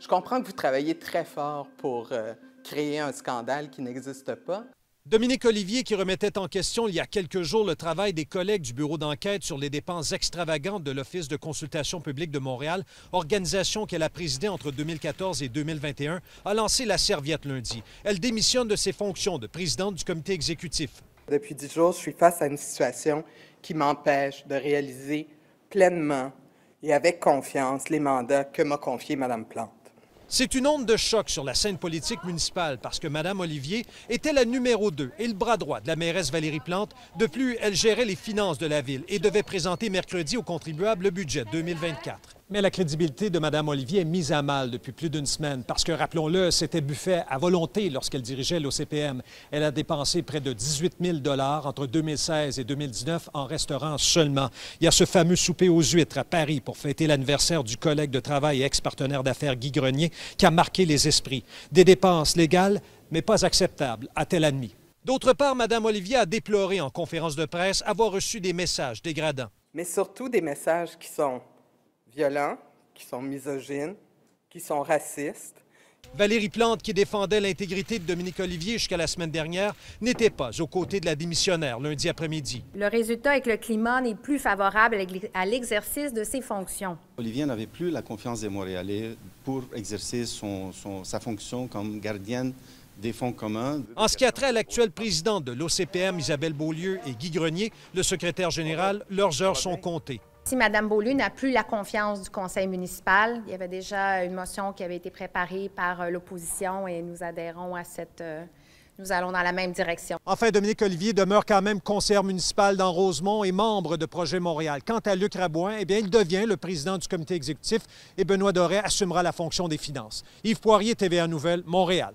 Je comprends que vous travaillez très fort pour euh, créer un scandale qui n'existe pas. Dominique Olivier, qui remettait en question il y a quelques jours le travail des collègues du bureau d'enquête sur les dépenses extravagantes de l'Office de consultation publique de Montréal, organisation qu'elle a présidée entre 2014 et 2021, a lancé la serviette lundi. Elle démissionne de ses fonctions de présidente du comité exécutif. Depuis dix jours, je suis face à une situation qui m'empêche de réaliser pleinement et avec confiance les mandats que m'a confiés Mme Plante. C'est une onde de choc sur la scène politique municipale parce que Mme Olivier était la numéro 2 et le bras droit de la mairesse Valérie Plante. De plus, elle gérait les finances de la ville et devait présenter mercredi aux contribuables le budget 2024. Mais la crédibilité de Mme Olivier est mise à mal depuis plus d'une semaine parce que, rappelons-le, c'était Buffet à volonté lorsqu'elle dirigeait l'OCPM. Elle a dépensé près de 18 000 entre 2016 et 2019 en restaurant seulement. Il y a ce fameux souper aux huîtres à Paris pour fêter l'anniversaire du collègue de travail et ex-partenaire d'affaires Guy Grenier qui a marqué les esprits. Des dépenses légales, mais pas acceptables, a-t-elle admis. D'autre part, Mme Olivier a déploré en conférence de presse avoir reçu des messages dégradants. Mais surtout des messages qui sont violents, qui sont misogynes, qui sont racistes. Valérie Plante, qui défendait l'intégrité de Dominique Olivier jusqu'à la semaine dernière, n'était pas aux côtés de la démissionnaire lundi après-midi. Le résultat est que le climat n'est plus favorable à l'exercice de ses fonctions. Olivier n'avait plus la confiance des Montréalais pour exercer sa fonction comme gardienne des fonds communs. En ce qui a trait à l'actuel président de l'OCPM, Isabelle Beaulieu, et Guy Grenier, le secrétaire général, leurs heures sont comptées si Mme Beaulieu n'a plus la confiance du conseil municipal, il y avait déjà une motion qui avait été préparée par euh, l'opposition et nous adhérons à cette... Euh, nous allons dans la même direction. Enfin, Dominique Olivier demeure quand même conseiller municipal dans Rosemont et membre de Projet Montréal. Quant à Luc Rabouin, eh bien, il devient le président du comité exécutif et Benoît Doré assumera la fonction des finances. Yves Poirier, TVA Nouvelle, Montréal.